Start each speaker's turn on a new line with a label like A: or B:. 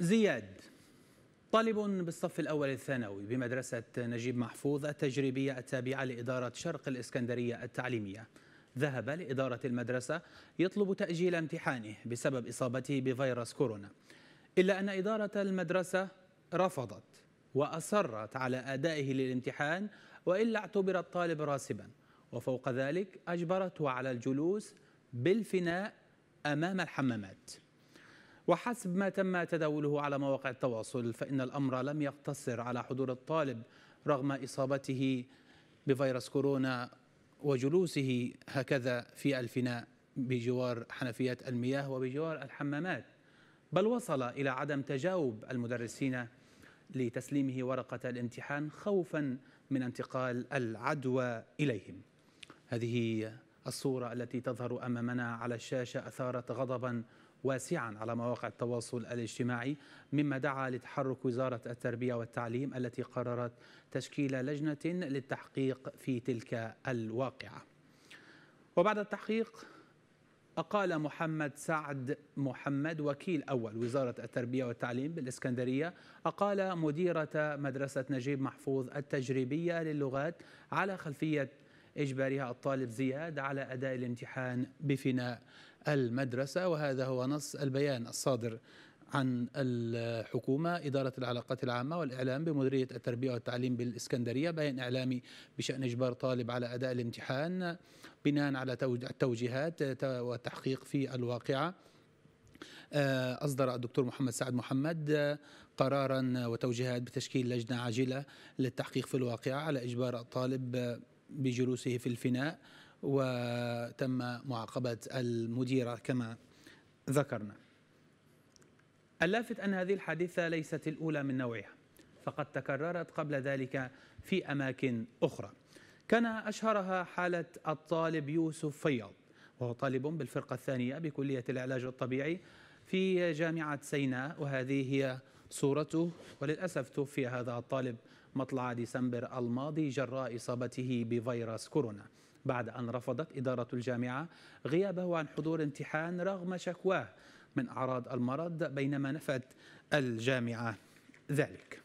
A: زياد طالب بالصف الأول الثانوي بمدرسة نجيب محفوظ التجريبية التابعة لإدارة شرق الإسكندرية التعليمية ذهب لإدارة المدرسة يطلب تأجيل امتحانه بسبب إصابته بفيروس كورونا إلا أن إدارة المدرسة رفضت وأصرت على أدائه للامتحان وإلا اعتبر الطالب راسبا وفوق ذلك أجبرته على الجلوس بالفناء أمام الحمامات وحسب ما تم تداوله على مواقع التواصل فإن الأمر لم يقتصر على حضور الطالب رغم إصابته بفيروس كورونا وجلوسه هكذا في الفناء بجوار حنفيات المياه وبجوار الحمامات بل وصل إلى عدم تجاوب المدرسين لتسليمه ورقة الامتحان خوفا من انتقال العدوى إليهم هذه الصورة التي تظهر أمامنا على الشاشة أثارت غضبا واسعا على مواقع التواصل الاجتماعي مما دعا لتحرك وزارة التربية والتعليم التي قررت تشكيل لجنة للتحقيق في تلك الواقعة وبعد التحقيق أقال محمد سعد محمد وكيل أول وزارة التربية والتعليم بالإسكندرية أقال مديرة مدرسة نجيب محفوظ التجريبية للغات على خلفية إجبارها الطالب زياد على أداء الامتحان بفناء المدرسة وهذا هو نص البيان الصادر عن الحكومة إدارة العلاقات العامة والإعلام بمديرية التربية والتعليم بالإسكندرية بيان إعلامي بشأن إجبار طالب على أداء الامتحان بناء على التوجيهات والتحقيق في الواقعة آه، أصدر الدكتور محمد سعد محمد قرارا وتوجيهات بتشكيل لجنة عاجلة للتحقيق في الواقعة على إجبار الطالب بجلوسه في الفناء وتم معاقبة المديرة كما ذكرنا اللافت أن هذه الحادثة ليست الأولى من نوعها فقد تكررت قبل ذلك في أماكن أخرى كان أشهرها حالة الطالب يوسف فياض وهو طالب بالفرقة الثانية بكلية العلاج الطبيعي في جامعة سيناء وهذه هي صورته وللأسف توفي هذا الطالب مطلع ديسمبر الماضي جراء إصابته بفيروس كورونا بعد أن رفضت إدارة الجامعة غيابه عن حضور امتحان رغم شكواه من أعراض المرض بينما نفت الجامعة ذلك